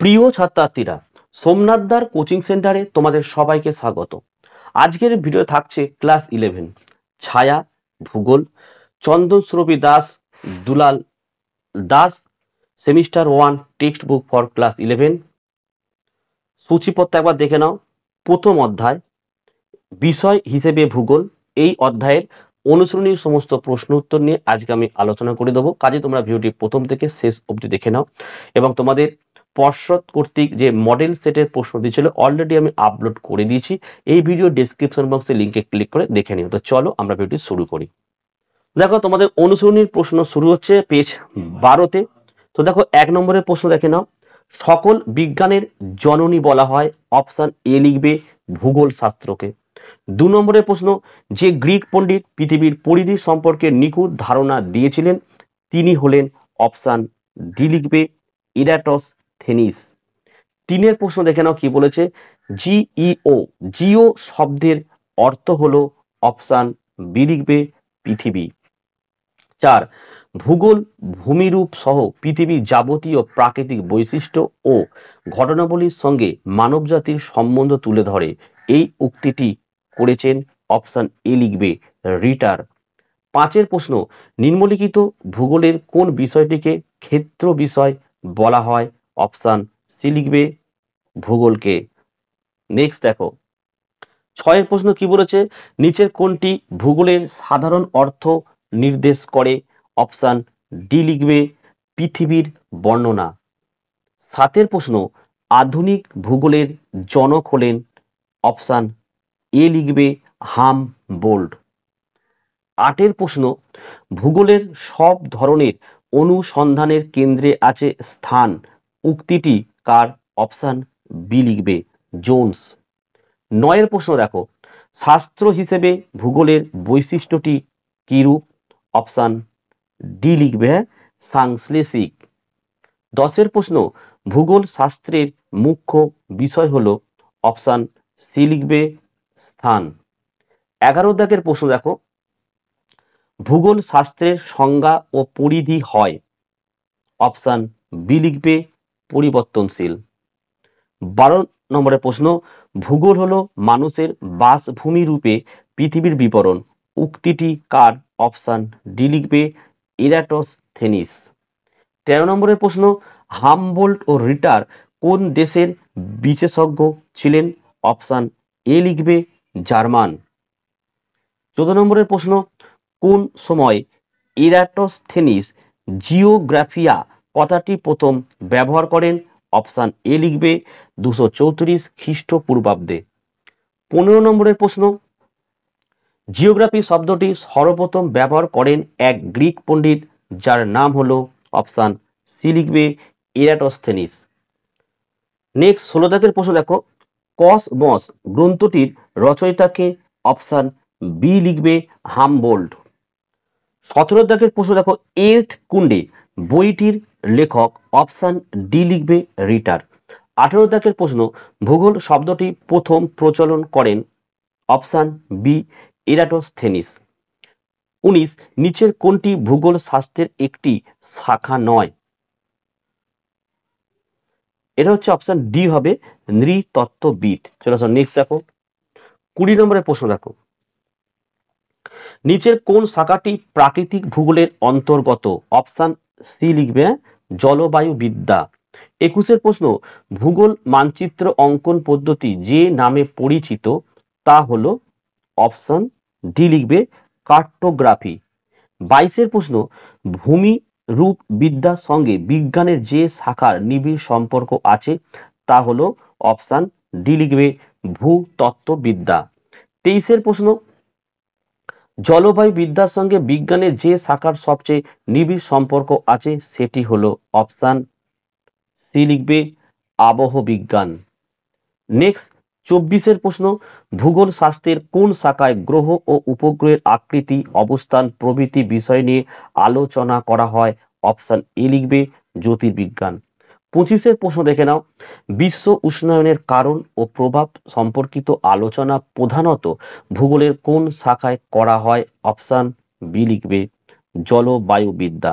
প্রিয় ছাত্রার্থীরা সোমনাথদার কোচিং সেন্টারে তোমাদের সবাইকে স্বাগত আজকের ভিডিও থাকছে ক্লাস ইলেভেন ছায়া ভূগোল Chandan Surabhi Das Dulal Das semester one textbook for class eleven সূচিপত্র একবার দেখে নাও প্রথম অধ্যায় বিষয় হিসেবে ভূগোল এই অধ্যায়ের অনুসরণীয় সমস্ত প্রশ্ন উত্তর নিয়ে আজকে আমি আলোচনা করে দেবো কাজে তোমরা ভিডিওটি প্রথম থেকে শেষ অবধি দেখে নাও এবং তোমাদের পর্ষদ কর্তৃক যে মডেল সেটের প্রশ্ন দিয়েছিল অলরেডি আমি আপলোড করে দিয়েছি এই ভিডিও ডিসক্রিপশন বক্সে লিঙ্কে ক্লিক করে দেখে নিও তো চলো আমরা ভিডিওটি শুরু করি দেখো তোমাদের অনুসরণীর প্রশ্ন শুরু হচ্ছে পেজ বারোতে তো দেখো এক নম্বরের প্রশ্ন দেখে নাও সকল বিজ্ঞানের জননী বলা হয় অপশান এ লিখবে ভূগোল শাস্ত্রকে দু নম্বরের প্রশ্ন যে গ্রিক পণ্ডিত পৃথিবীর পরিধি সম্পর্কে নিখুঁত ধারণা দিয়েছিলেন তিনি হলেন অপশান ডি লিখবে ইরাটস থেনিস তিনের প্রশ্ন দেখে নাও কি বলেছে জিইও জিও শব্দের অর্থ হলো অপশান বিরিগবে পৃথিবী চার ভূগোল ভূমিরূপ সহ পৃথিবীর যাবতীয় প্রাকৃতিক বৈশিষ্ট্য ও ঘটনাবলীর সঙ্গে মানবজাতির সম্বন্ধ তুলে ধরে এই উক্তিটি করেছেন অপশান এ লিখবে রিটার পাঁচের প্রশ্ন নিম্নলিখিত ভূগোলের কোন বিষয়টিকে ক্ষেত্র বিষয় বলা হয় অপশান সি লিখবে ভূগোলকে নেক্সট দেখো ছয়ের প্রশ্ন কি বলেছে নিচের কোনটি ভূগোলের সাধারণ অর্থ নির্দেশ করে অপশান ডি লিখবে পৃথিবীর বর্ণনা সাতের প্রশ্ন আধুনিক ভূগোলের জনক হলেন অপশান এ লিখবে হাম বোল্ড আটের প্রশ্ন ভূগোলের সব ধরনের অনুসন্ধানের কেন্দ্রে আছে স্থান উক্তিটি কার অপশান বি লিখবে জোনস নয়ের প্রশ্ন দেখো শাস্ত্র হিসেবে ভূগোলের বৈশিষ্ট্যটি কিরূপ অপশান ডি লিখবে হ্যাঁ, সাংশ্লেষিক দশের প্রশ্ন ভূগোল শাস্ত্রের মুখ্য বিষয় হল অপশান সি লিখবে স্থান এগারো দাগের প্রশ্ন দেখো ভূগোল শাস্ত্রের সংজ্ঞা ও পরিধি হয় অপশান বি লিখবে পরিবর্তনশীল বারো নম্বরের প্রশ্ন ভূগোল হলো মানুষের বাসভূমি রূপে পৃথিবীর বিবরণ উক্তিটি কার অপশান ডি লিখবে ইরাটস থেনিস তেরো নম্বরের প্রশ্ন হামবোল্ট ও রিটার কোন দেশের বিশেষজ্ঞ ছিলেন অপশান এ লিখবে জার্মান চোদ্দ নম্বরের প্রশ্ন কোন সময় ইরাটস থেনিস জিওগ্রাফিয়া কথাটি প্রথম ব্যবহার করেন অপশান এ লিখবে দুশো চৌত্রিশ খ্রিস্টপূর্বাব্দে পনেরো নম্বরের প্রশ্ন জিওগ্রাফি শব্দটি সর্বপ্রথম ব্যবহার করেন এক গ্রিক পণ্ডিত যার নাম হল অপশান সি লিখবে এরাটস্থেনিস নেক্সট ষোলো দাগের প্রশ্ন দেখো কস মস গ্রন্থটির রচয়িতাকে অপশান বি লিখবে হাম বোল্ড সতেরো দাগের প্রশ্ন দেখো এর্ট কুণ্ডে বইটির লেখক অপশান ডি লিখবে রিটার আঠেরো দাগের প্রশ্ন ভূগোল শব্দটি প্রথম প্রচলন করেন অপশান বি এরাটোস্থেনিস উনিশ নিচের কোনটি ভূগোল শাস্ত্রের একটি শাখা নয় এটা হচ্ছে অপশান ডি হবে নৃতত্ত্ববিদ চলে আসুন নেক্সট দেখো কুড়ি নম্বরের প্রশ্ন দেখো নিচের কোন শাখাটি প্রাকৃতিক ভূগোলের অন্তর্গত অপশান সি লিখবে জলবায়ু বিদ্যা একুশের প্রশ্ন ভূগোল মানচিত্র অঙ্কন পদ্ধতি যে নামে পরিচিত তা হলো অপশন ডি লিখবে কার্টোগ্রাফি বাইশের প্রশ্ন ভূমি রূপ বিদ্যার সঙ্গে বিজ্ঞানের যে শাখার নিবিড় সম্পর্ক আছে তা হলো অপশান ডি লিখবে ভূতত্ত্ববিদ্যা তেইশের প্রশ্ন জলবায়ু বিদ্যার সঙ্গে বিজ্ঞানের যে শাখার সবচেয়ে নিবিড় সম্পর্ক আছে সেটি হল অপশান সি লিখবে আবহ বিজ্ঞান নেক্সট চব্বিশের প্রশ্ন ভূগোল শাস্ত্রের কোন শাখায় গ্রহ ও উপগ্রহের আকৃতি অবস্থান প্রভৃতি বিষয় নিয়ে আলোচনা করা হয় অপশান এ লিখবে জ্যোতির্বিজ্ঞান পঁচিশের প্রশ্ন দেখে নাও বিশ্ব উষ্ণায়নের কারণ ও প্রভাব সম্পর্কিত আলোচনা প্রধানত ভূগোলের কোন শাখায় করা হয় অপশান বি লিখবে জলবায়ুবিদ্যা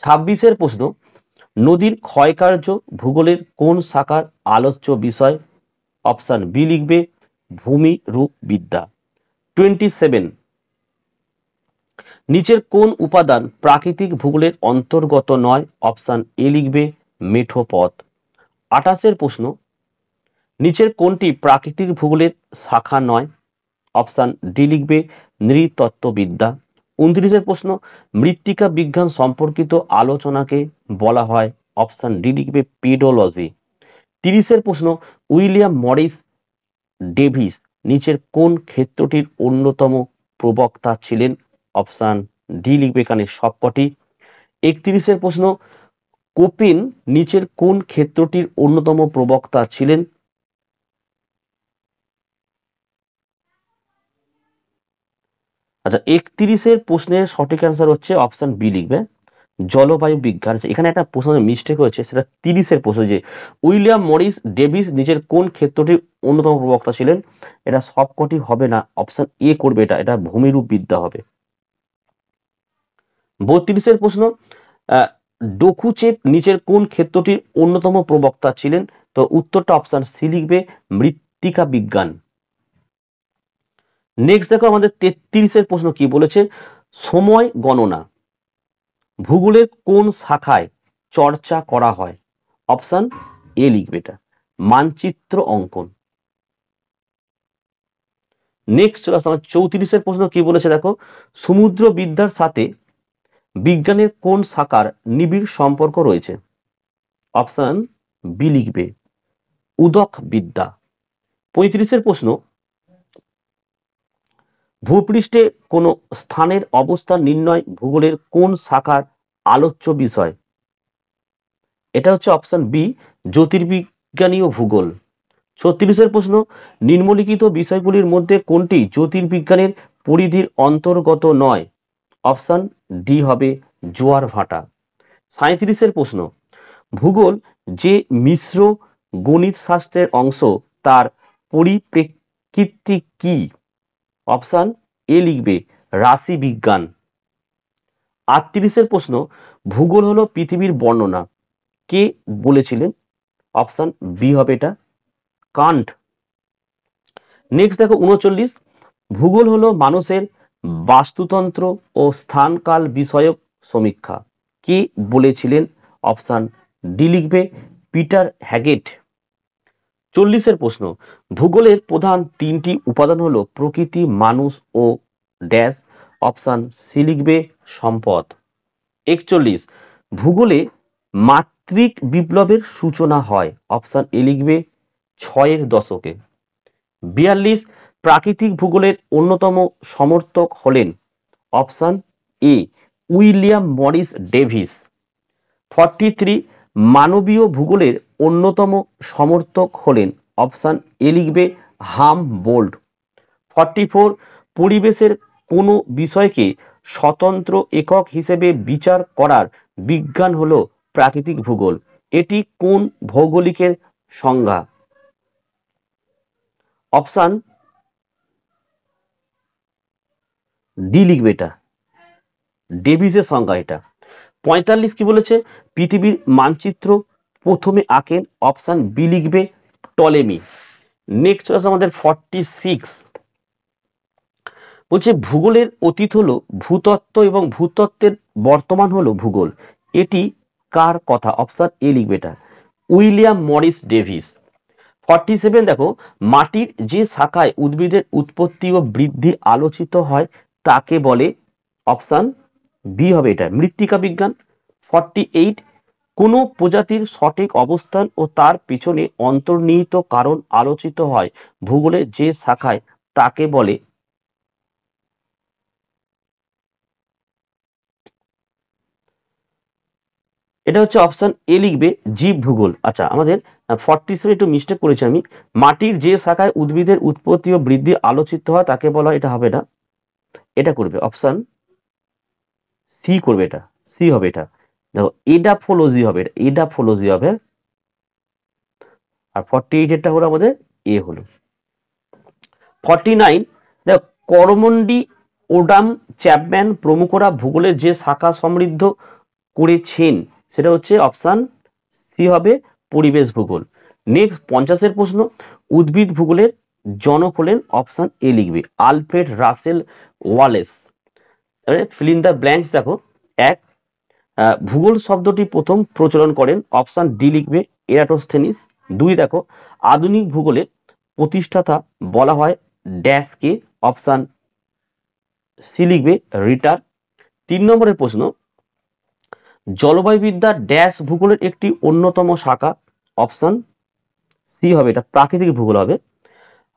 ছাব্বিশের প্রশ্ন নদীর ক্ষয়কার্য ভূগোলের কোন শাখার আলোচ্য বিষয় অপশান বি লিখবে ভূমি রূপ বিদ্যা টোয়েন্টি সেভেন নিচের কোন উপাদান প্রাকৃতিক ভূগোলের অন্তর্গত নয় অপশান এ লিখবে মেঠো পথ আটাশের প্রশ্ন নিচের কোনটি প্রাকৃতিক ভূগোলের শাখা নয় অপশান ডি লিখবে নৃতত্ত্ববিদ্যা উনত্রিশের প্রশ্ন মৃত্তিকা বিজ্ঞান সম্পর্কিত আলোচনাকে বলা হয় অপশান ডি লিখবে পেডোলজি তিরিশের প্রশ্ন উইলিয়াম মরিস ডেভিস নিচের কোন ক্ষেত্রটির অন্যতম প্রবক্তা ছিলেন অপশান ডি লিখবে এখানে সবকটি একত্রিশের প্রশ্ন কোপিন নিচের কোন ক্ষেত্রটির অন্যতম প্রবক্তা ছিলেন আচ্ছা একত্রিশের প্রশ্নের সঠিক অ্যান্সার হচ্ছে অপশান বি লিখবে জলবায়ু বিজ্ঞান আচ্ছা, এখানে একটা প্রশ্ন মিস্টেক হয়েছে সেটা তিরিশের প্রশ্ন যে উইলিয়াম মরিস ডেভিস নিজের কোন ক্ষেত্রটির অন্যতম প্রবক্তা ছিলেন এটা সবকটি হবে না অপশান এ করবে এটা এটা ভূমিরূপ বিদ্যা হবে বত্রিশের প্রশ্ন ডোকুচেপ নিচের কোন ক্ষেত্রটির অন্যতম প্রবক্তা ছিলেন তো উত্তরটা অপশান সি লিখবে মৃত্তিকা বিজ্ঞান নেক্সট দেখো আমাদের তেত্রিশের প্রশ্ন কি বলেছে সময় গণনা ভূগোলের কোন শাখায় চর্চা করা হয় অপশান এ লিখবে এটা মানচিত্র অঙ্কন নেক্সট চলে আমার চৌত্রিশের প্রশ্ন কি বলেছে দেখো সমুদ্র বিদ্যার সাথে বিজ্ঞানের কোন শাখার নিবিড় সম্পর্ক রয়েছে অপশন বি লিখবে উদক বিদ্যা পঁয়ত্রিশের প্রশ্ন ভূপৃষ্ঠে কোন স্থানের অবস্থান নির্ণয় ভূগোলের কোন শাখার আলোচ্য বিষয় এটা হচ্ছে অপশন বি জ্যোতির্বিজ্ঞানী ও ভূগোল ছত্রিশের প্রশ্ন নিম্নলিখিত বিষয়গুলির মধ্যে কোনটি জ্যোতির্বিজ্ঞানের পরিধির অন্তর্গত নয় অপশান ডি হবে জোয়ার ভাটা সাঁত্রিশের প্রশ্ন ভূগোল যে মিশ্র গণিত শাস্ত্রের অংশ তার পরিপ্রেক্ষিতটি কি অপশান এ লিখবে রাশি বিজ্ঞান আটত্রিশের প্রশ্ন ভূগোল হলো পৃথিবীর বর্ণনা কে বলেছিলেন অপশান বি হবে এটা কান্ট নেক্সট দেখো উনচল্লিশ ভূগোল হলো মানুষের বাস্তুতন্ত্র ও স্থানকাল বিষয়ক সমীক্ষা কি বলেছিলেন অপশান ডি লিখবে পিটার হ্যাগেট চল্লিশের প্রশ্ন ভূগোলের প্রধান তিনটি উপাদান হল প্রকৃতি মানুষ ও ড্যাশ অপশান সি লিখবে সম্পদ একচল্লিশ ভূগোলে মাতৃক বিপ্লবের সূচনা হয় অপশান এ লিখবে ছয়ের দশকে বিয়াল্লিশ প্রাকৃতিক ভূগোলের অন্যতম সমর্থক হলেন option A William Morris Davis forty three মানবীয় ভূগোলের অন্যতম সমর্থক হলেন অপশান এ লিখবে হাম বোল্ড ফর্টি ফোর পরিবেশের কোনো বিষয়কে স্বতন্ত্র একক হিসেবে বিচার করার বিজ্ঞান হল প্রাকৃতিক ভূগোল এটি কোন ভৌগোলিকের সংজ্ঞা অপশান ডি লিখবে এটা ডেভিসের সংজ্ঞা এটা পঁয়তাল্লিশ কি বলেছে পৃথিবীর মানচিত্র প্রথমে আঁকেন অপশান বি লিখবে টলেমি নেক্সট আছে আমাদের ফর্টি সিক্স বলছে ভূগোলের অতীত হলো ভূতত্ত্ব এবং ভূতত্ত্বের বর্তমান হলো ভূগোল এটি কার কথা অপশান এ লিখবে এটা William Morris Davis forty seven দেখো মাটির যে শাখায় উদ্ভিদের উৎপত্তি ও বৃদ্ধি আলোচিত হয় তাকে বলে অপশান বি হবে এটা মৃত্তিকা বিজ্ঞান ফর্টি এইট কোনো প্রজাতির সঠিক অবস্থান ও তার পিছনে অন্তর্নিহিত কারণ আলোচিত হয় ভূগোলে যে শাখায় তাকে বলে এটা হচ্ছে অপশান এ লিখবে জীব ভূগোল আচ্ছা আমাদের ফর্টি সেভেন একটু মিস্টেক করেছি আমি মাটির যে শাখায় উদ্ভিদের উৎপত্তি ও বৃদ্ধি আলোচিত হয় তাকে বলা এটা হবে না এটা করবে অপশান সি করবে এটা সি হবে এটা দেখো এডা ফোলোজি হবে এডা ফোলোজি হবে আর ফর্টি এইট এরটা হলো আমাদের এ হলো ফর্টি নাইন দেখো করমন্ডি ওডাম চ্যাপম্যান প্রমুখরা ভূগোলের যে শাখা সমৃদ্ধ করেছেন সেটা হচ্ছে অপশান সি হবে পরিবেশ ভূগোল নেক্সট পঞ্চাশের প্রশ্ন উদ্ভিদ ভূগোলের জনক হলেন অপশান এ লিখবে আলফ্রেড রাসেল ওয়ালেস তাহলে ফিল ইন দ্য ব্ল্যাঙ্কস দেখো এক ভূগোল শব্দটি প্রথম প্রচলন করেন অপশান ডি লিখবে এরাটোস্থেনিস দুই দেখো আধুনিক ভূগোলের প্রতিষ্ঠাতা বলা হয় ড্যাশকে অপশান সি লিখবে রিটার তিন নম্বরের প্রশ্ন জলবায়ুবিদ্যা ড্যাশ ভূগোলের একটি অন্যতম শাখা অপশান সি হবে এটা প্রাকৃতিক ভূগোল হবে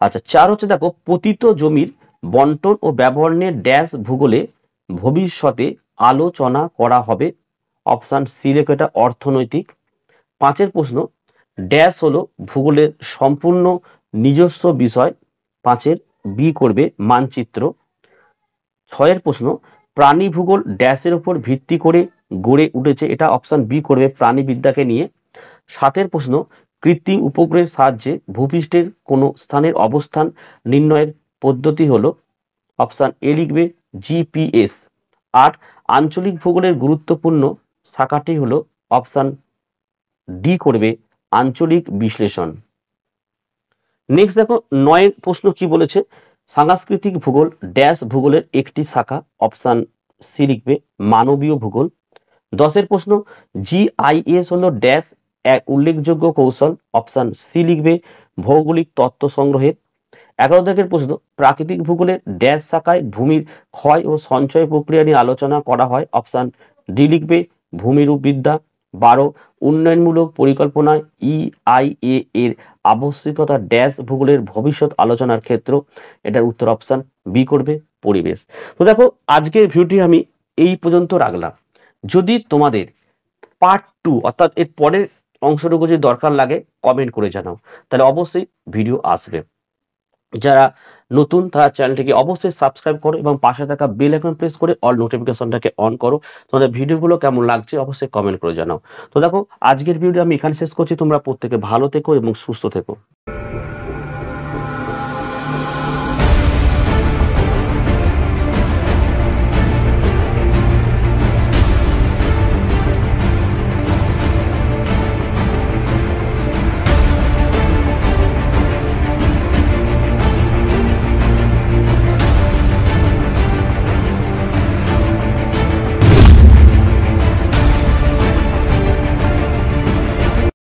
আচ্ছা চার হচ্ছে দেখো পতিত জমির বন্টন ও ব্যবহার নিয়ে ড্যাশ ভূগোলে ভবিষ্যতে আলোচনা করা হবে অপশান সি এটা অর্থনৈতিক পাঁচের প্রশ্ন ড্যাশ হলো ভূগোলের সম্পূর্ণ নিজস্ব বিষয় পাঁচের বি করবে মানচিত্র ছয়ের প্রশ্ন প্রাণী ভূগোল ড্যাশের উপর ভিত্তি করে গড়ে উঠেছে এটা অপশান বি করবে প্রাণীবিদ্যাকে নিয়ে সাতের প্রশ্ন কৃত্রিম উপগ্রহের সাহায্যে ভূপৃষ্ঠের কোনো স্থানের অবস্থান নির্ণয়ের পদ্ধতি হলো অপশান এ লিখবে জিপিএস আর আঞ্চলিক ভূগোলের গুরুত্বপূর্ণ শাখাটি হলো অপশান ডি করবে আঞ্চলিক বিশ্লেষণ নেক্সট দেখো নয়ের প্রশ্ন কি বলেছে সাংস্কৃতিক ভূগোল ড্যাশ ভূগোলের একটি শাখা অপশান সি লিখবে মানবীয় ভূগোল দশের প্রশ্ন জিআইএস হলো ড্যাশ এক উল্লেখযোগ্য কৌশল অপশান সি লিখবে ভৌগোলিক তত্ত্ব সংগ্রহের এগারো দাগের প্রশ্ন প্রাকৃতিক ভূগোলে ড্যাশ শাখায় ভূমির ক্ষয় ও সঞ্চয় প্রক্রিয়া নিয়ে আলোচনা করা হয় অপশান ডি লিখবে ভূমিরূপ বিদ্যা বারো উন্নয়নমূলক পরিকল্পনায় ইআইএ এর আবশ্যিকতা ড্যাশ ভূগোলের ভবিষ্যৎ আলোচনার ক্ষেত্র এটার উত্তর অপশান বি করবে পরিবেশ তো দেখো আজকের ভিডিওটি আমি এই পর্যন্ত রাখলাম যদি তোমাদের পার্ট টু অর্থাৎ এর পরের অংশটুকু যদি দরকার লাগে কমেন্ট করে জানাও তাহলে অবশ্যই ভিডিও আসবে যারা নতুন তারা চ্যানেলটিকে অবশ্যই সাবস্ক্রাইব করো এবং পাশে থাকা বেল আইকন প্রেস করে অল নোটিফিকেশনটাকে অন করো তোমাদের ভিডিওগুলো কেমন লাগছে অবশ্যই কমেন্ট করে জানাও তো দেখো আজকের ভিডিও আমি এখানে শেষ করছি তোমরা প্রত্যেকে ভালো থেকো এবং সুস্থ থেকো